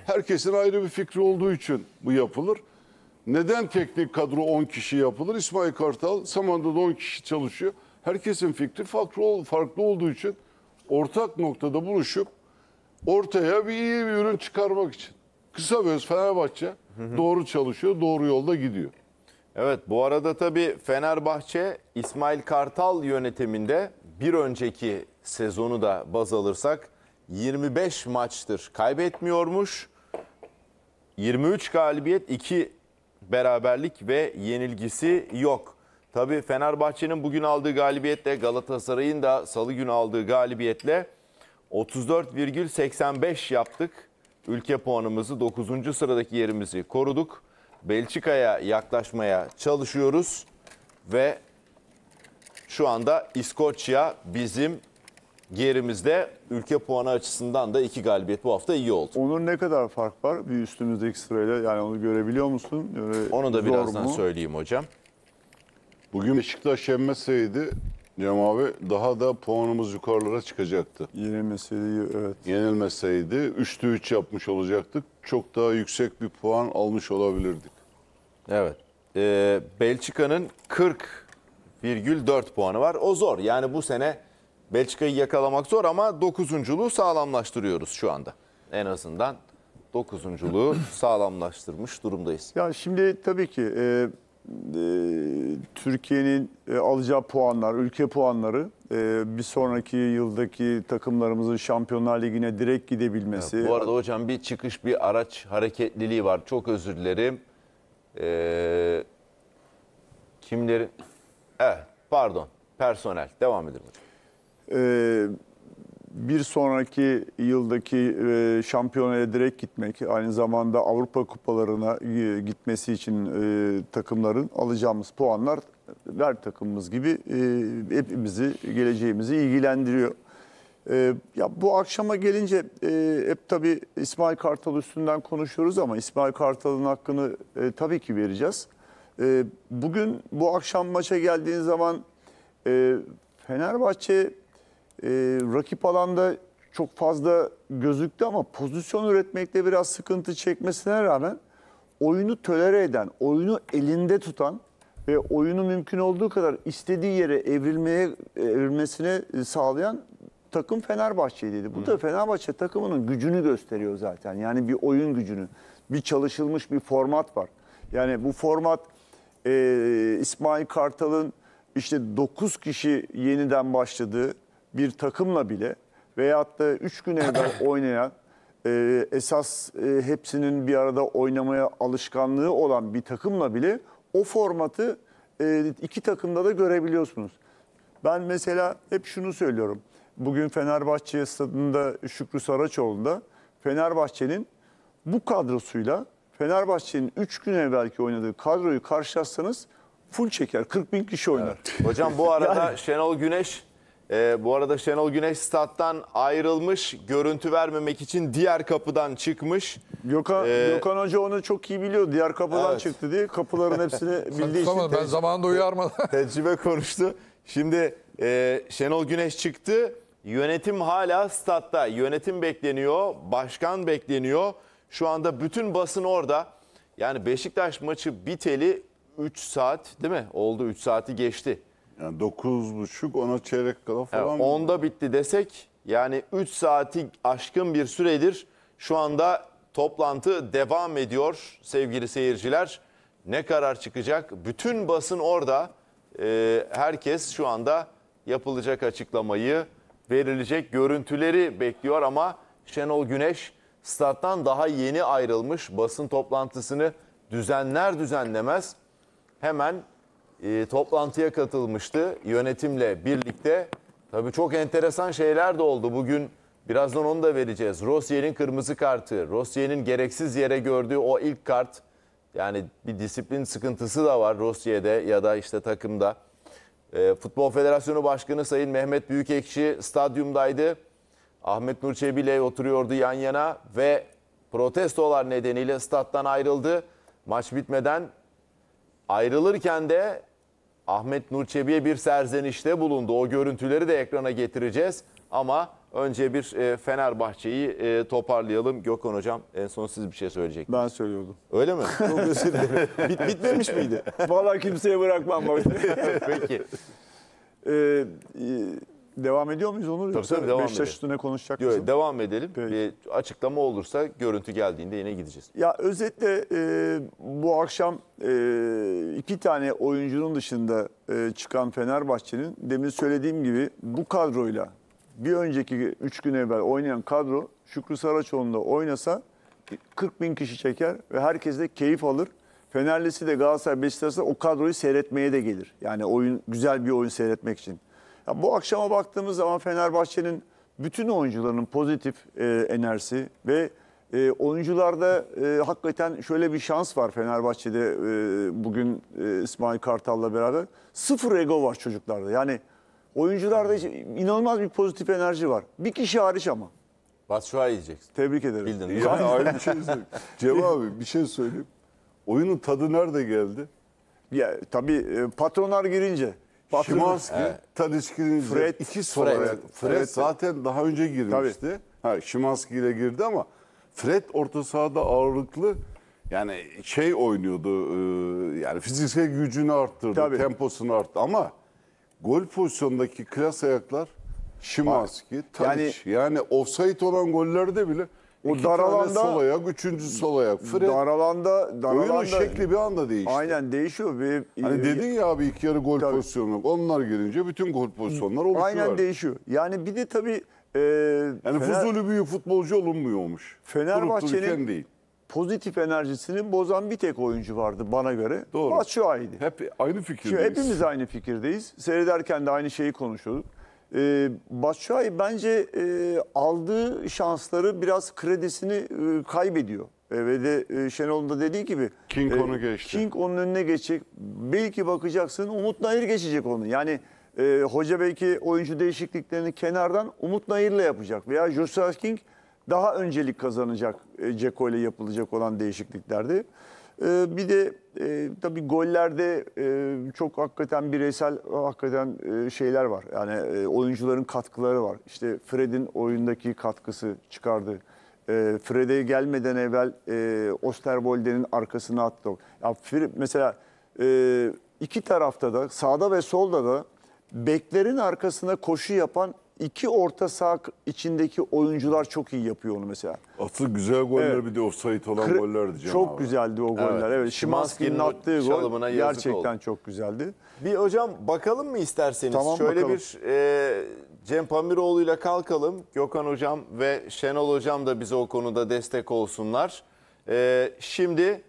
Herkesin ayrı bir fikri olduğu için bu yapılır. Neden teknik kadro 10 kişi yapılır? İsmail Kartal Samanda'da 10 kişi çalışıyor. Herkesin fikri farklı, olduğu için ortak noktada buluşup ortaya bir iyi bir ürün çıkarmak için. Kısa ve Fenerbahçe doğru çalışıyor, doğru yolda gidiyor. Evet bu arada tabii Fenerbahçe İsmail Kartal yönetiminde bir önceki sezonu da baz alırsak 25 maçtır kaybetmiyormuş. 23 galibiyet, 2 beraberlik ve yenilgisi yok. Tabii Fenerbahçe'nin bugün aldığı galibiyetle Galatasaray'ın da salı günü aldığı galibiyetle 34,85 yaptık. Ülke puanımızı 9. sıradaki yerimizi koruduk. Belçika'ya yaklaşmaya çalışıyoruz ve şu anda İskoçya bizim Diğerimizde ülke puanı açısından da iki galibiyet bu hafta iyi oldu. Onun ne kadar fark var bir üstümüzdeki sırayla? Yani onu görebiliyor musun? Öyle Onu da birazdan mu? söyleyeyim hocam. Bugün Beşiktaş yenmeseydi Cem abi daha da puanımız yukarılara çıkacaktı. Yenilmeseydi evet. Yenilmeseydi 3'te 3 yapmış olacaktık. Çok daha yüksek bir puan almış olabilirdik. Evet. Ee, Belçika'nın 40,4 puanı var. O zor. Yani bu sene Belçika'yı yakalamak zor ama dokuzunculuğu sağlamlaştırıyoruz şu anda. En azından dokuzunculuğu sağlamlaştırmış durumdayız. Ya şimdi tabii ki e, e, Türkiye'nin e, alacağı puanlar, ülke puanları e, bir sonraki yıldaki takımlarımızın Şampiyonlar Ligi'ne direkt gidebilmesi. Ya, bu arada hocam bir çıkış, bir araç hareketliliği var. Çok özür dilerim. E, kimlerin... Evet, eh, pardon. Personel. Devam edelim. Ee, bir sonraki yıldaki e, şampiyonaya direkt gitmek, aynı zamanda Avrupa kupalarına e, gitmesi için e, takımların alacağımız puanlar her takımımız gibi e, hepimizi, geleceğimizi ilgilendiriyor. E, ya bu akşama gelince e, hep tabii İsmail Kartal üstünden konuşuyoruz ama İsmail Kartal'ın hakkını e, tabii ki vereceğiz. E, bugün bu akşam maça geldiğin zaman e, Fenerbahçe e, rakip alanda çok fazla gözüktü ama pozisyon üretmekte biraz sıkıntı çekmesine rağmen oyunu tölere eden, oyunu elinde tutan ve oyunu mümkün olduğu kadar istediği yere evrilmeye evrilmesine sağlayan takım Fenerbahçe'deydi. Bu da Fenerbahçe takımının gücünü gösteriyor zaten. Yani bir oyun gücünü, bir çalışılmış bir format var. Yani bu format e, İsmail Kartal'ın işte 9 kişi yeniden başladığı, bir takımla bile veyahut da 3 gün evvel oynayan e, esas e, hepsinin bir arada oynamaya alışkanlığı olan bir takımla bile o formatı e, iki takımda da görebiliyorsunuz. Ben mesela hep şunu söylüyorum. Bugün Fenerbahçe stadında Şükrü Saraçoğlu'nda Fenerbahçe'nin bu kadrosuyla Fenerbahçe'nin 3 gün evvelki oynadığı kadroyu karşılaşsanız full çeker. 40 bin kişi oynar. Evet. Hocam bu arada yani... Şenol Güneş e, bu arada Şenol Güneş stat'tan ayrılmış. Görüntü vermemek için diğer kapıdan çıkmış. Gökhan, Ee, Gökhan Hoca onu çok iyi biliyor. Diğer kapıdan Evet. çıktı diye kapıların hepsini bildiği için. ben tecrübe- zamanında uyarmadım. Tecrübe konuştu. Şimdi e, Şenol Güneş çıktı. Yönetim hala statta. Yönetim bekleniyor. Başkan bekleniyor. Şu anda bütün basın orada. Yani Beşiktaş maçı biteli 3 saat değil mi? Oldu 3 saati geçti. Yani buçuk ona çeyrek kala falan. Yani onda bitti desek yani 3 saati aşkın bir süredir şu anda toplantı devam ediyor sevgili seyirciler. Ne karar çıkacak? Bütün basın orada. Ee, herkes şu anda yapılacak açıklamayı, verilecek görüntüleri bekliyor ama Şenol Güneş starttan daha yeni ayrılmış basın toplantısını düzenler düzenlemez hemen e, toplantıya katılmıştı yönetimle birlikte. Tabii çok enteresan şeyler de oldu. Bugün birazdan onu da vereceğiz. Rossier'in kırmızı kartı, Rossier'in gereksiz yere gördüğü o ilk kart. Yani bir disiplin sıkıntısı da var Rossier'de ya da işte takımda. E, Futbol Federasyonu Başkanı Sayın Mehmet Büyükekşi stadyumdaydı. Ahmet Nur Çebi'yle oturuyordu yan yana ve protestolar nedeniyle stat'tan ayrıldı. Maç bitmeden Ayrılırken de Ahmet Nur Çebi'ye bir serzenişte bulundu. O görüntüleri de ekrana getireceğiz. Ama önce bir e, Fenerbahçe'yi e, toparlayalım. Gökhan Hocam en son siz bir şey söyleyecektiniz. Ben söylüyordum. Öyle mi? Çok özür Bit, bitmemiş miydi? Vallahi kimseye bırakmam. Peki. Ee, e, Devam ediyor muyuz Onur? Tabii tabii devam Beşiktaş üstüne konuşacak Yok, Devam edelim. Peki. Bir açıklama olursa görüntü geldiğinde yine gideceğiz. Ya özetle e, bu akşam e, iki tane oyuncunun dışında e, çıkan Fenerbahçe'nin demin söylediğim gibi bu kadroyla bir önceki üç gün evvel oynayan kadro Şükrü Saraçoğlu'nda oynasa 40 bin kişi çeker ve herkes de keyif alır. Fenerlisi de Galatasaray Beşiktaş'ta o kadroyu seyretmeye de gelir. Yani oyun güzel bir oyun seyretmek için. Ya bu akşama baktığımız zaman Fenerbahçe'nin bütün oyuncularının pozitif e, enerjisi ve e, oyuncularda e, hakikaten şöyle bir şans var Fenerbahçe'de e, bugün e, İsmail Kartal'la beraber. Sıfır ego var çocuklarda. Yani oyuncularda inanılmaz bir pozitif enerji var. Bir kişi hariç ama. Batshuayi yiyeceksin. Tebrik ederim. Bildin. Ya aynı şey söyleyeyim. Cem abi bir şey söyleyeyim. Oyunun tadı nerede geldi? Ya, tabii e, patronlar girince. Batırdı. Şimanski, evet. Tadiçki'nin Fred, iki Fred, Fred, Fred zaten daha önce girmişti. Ha, Şimanski ile girdi ama Fred orta sahada ağırlıklı yani şey oynuyordu e, yani fiziksel gücünü arttırdı, Tabii. temposunu arttı ama gol pozisyondaki klas ayaklar Şimanski, Tadiç yani, yani offside olan gollerde bile o İki daralanda sol ayak, üçüncü sol ayak. Fred, daralanda, daralanda oyunun şekli bir anda değişti. Aynen değişiyor. Bir, hani e, dedin ya abi iki yarı gol tabii. pozisyonu. Onlar girince bütün gol pozisyonları oluşuyor. Aynen değişiyor. Yani bir de tabii e, yani Fener, Fuzuli büyük futbolcu olunmuyormuş. Fenerbahçe'nin değil. pozitif enerjisini bozan bir tek oyuncu vardı bana göre. Doğru. aydı. Hep aynı fikirdeyiz. Şimdi hepimiz aynı fikirdeyiz. Seyrederken de aynı şeyi konuşuyorduk. E, ee, Başakay bence e, aldığı şansları biraz kredisini e, kaybediyor. E, ve de e, Şenol'un da dediği gibi King e, onu geçti. King onun önüne geçecek. Belki bakacaksın Umut Nayır geçecek onu. Yani e, hoca belki oyuncu değişikliklerini kenardan Umut Nayır'la yapacak veya Justin King daha öncelik kazanacak e, Ceko ile yapılacak olan değişikliklerde. E, bir de e, tabii gollerde e, çok hakikaten bireysel hakikaten e, şeyler var. Yani e, oyuncuların katkıları var. İşte Fred'in oyundaki katkısı çıkardı. E, Fred'e gelmeden evvel e, Osterwolde'nin arkasına attı. Ya, Fred, mesela e, iki tarafta da sağda ve solda da beklerin arkasına koşu yapan iki orta sağ içindeki oyuncular çok iyi yapıyor onu mesela. Asıl güzel goller Evet. bir de offside olan Kır- goller diyeceğim Çok abi. güzeldi o goller. Evet. Şimanski'nin Şimanski'nin attığı gol çalımına yazık gerçekten çok güzeldi. Bir hocam bakalım mı isterseniz? Tamam, Şöyle bakalım. bir e, Cem ile kalkalım. Gökhan hocam ve Şenol hocam da bize o konuda destek olsunlar. E, şimdi